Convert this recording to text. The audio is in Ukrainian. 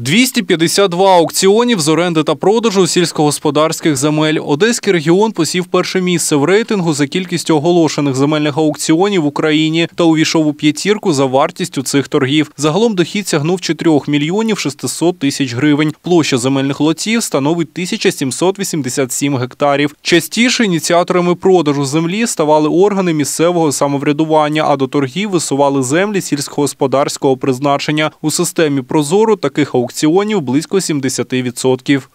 252 аукціонів з оренди та продажу сільськогосподарських земель. Одеський регіон посів перше місце в рейтингу за кількістю оголошених земельних аукціонів в Україні та увійшов у п'ятірку за вартістю цих торгів. Загалом дохід сягнув 4 мільйонів 600 тисяч гривень. Площа земельних лотів становить 1787 гектарів. Частіше ініціаторами продажу землі ставали органи місцевого самоврядування, а до торгів висували землі сільськогосподарського призначення у системі Прозоро таких аукціонів аукціонів близько 70%.